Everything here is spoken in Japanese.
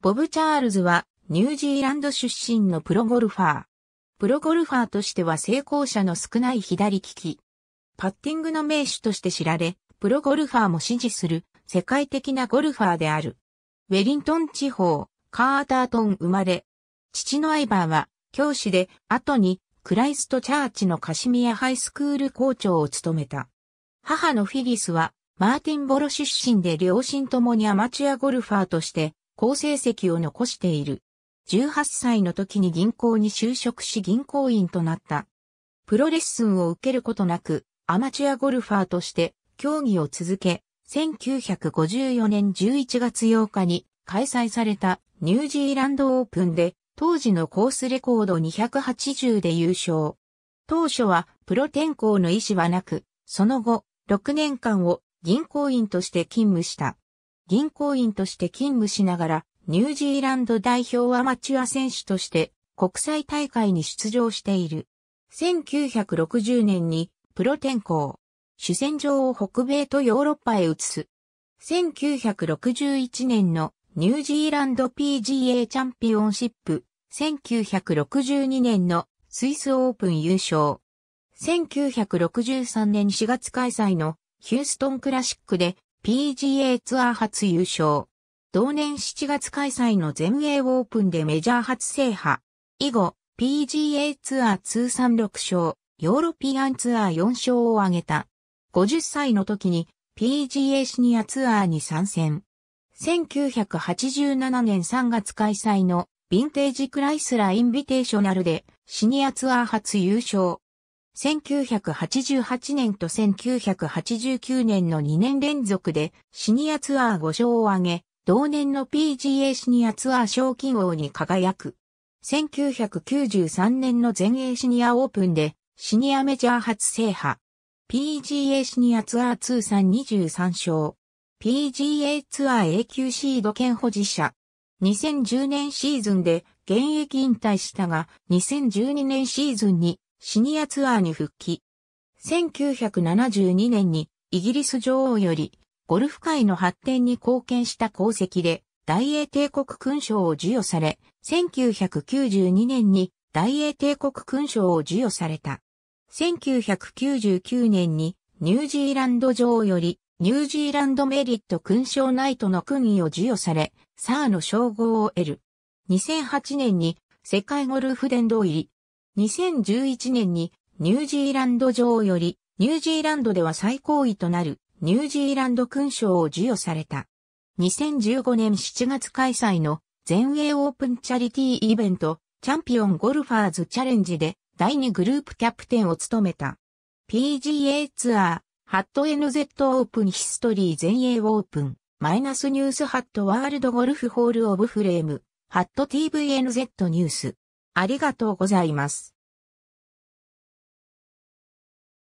ボブ・チャールズはニュージーランド出身のプロゴルファー。プロゴルファーとしては成功者の少ない左利き。パッティングの名手として知られ、プロゴルファーも支持する世界的なゴルファーである。ウェリントン地方、カータートン生まれ。父のアイバーは教師で、後にクライストチャーチのカシミヤハイスクール校長を務めた。母のフィリスはマーティンボロ出身で両親ともにアマチュアゴルファーとして好成績を残している。18歳の時に銀行に就職し銀行員となった。プロレッスンを受けることなく、アマチュアゴルファーとして競技を続け、1954年11月8日に開催されたニュージーランドオープンで当時のコースレコード280で優勝。当初はプロ転向の意思はなく、その後6年間を銀行員として勤務した。銀行員として勤務しながら、ニュージーランド代表アマチュア選手として国際大会に出場している。1960年にプロ転向。主戦場を北米とヨーロッパへ移す。1961年のニュージーランド PGA チャンピオンシップ。1962年のスイスオープン優勝。1963年4月開催のヒューストンクラシックで PGA ツアー初優勝。同年7月開催の全英オープンでメジャー初制覇。以後、PGA ツアー通算6勝、ヨーロピアンツアー4勝を挙げた。50歳の時に PGA シニアツアーに参戦。1987年3月開催のヴィンテージクライスラインビテーショナルでシニアツアー初優勝。1988年と1989年の2年連続でシニアツアー5勝を挙げ、同年の PGA シニアツアー賞金王に輝く。1993年の全英シニアオープンでシニアメジャー初制覇。PGA シニアツアー通算23勝。PGA ツアー A 級シード権保持者。2010年シーズンで現役引退したが、2012年シーズンにシニアツアーに復帰。1972年にイギリス女王よりゴルフ界の発展に貢献した功績で大英帝国勲章を授与され、1992年に大英帝国勲章を授与された。1999年にニュージーランド女王よりニュージーランドメリット勲章ナイトの勲位を授与され、サーの称号を得る。2008年に世界ゴルフ殿堂入り、2011年にニュージーランド上より、ニュージーランドでは最高位となるニュージーランド勲章を授与された。2015年7月開催の全英オープンチャリティーイベント、チャンピオンゴルファーズチャレンジで第2グループキャプテンを務めた。PGA ツアー、ハット NZ オープンヒストリー全英オープン、マイナスニュースハットワールドゴルフホールオブフレーム、ハット TVNZ ニュース。ありがとうございます。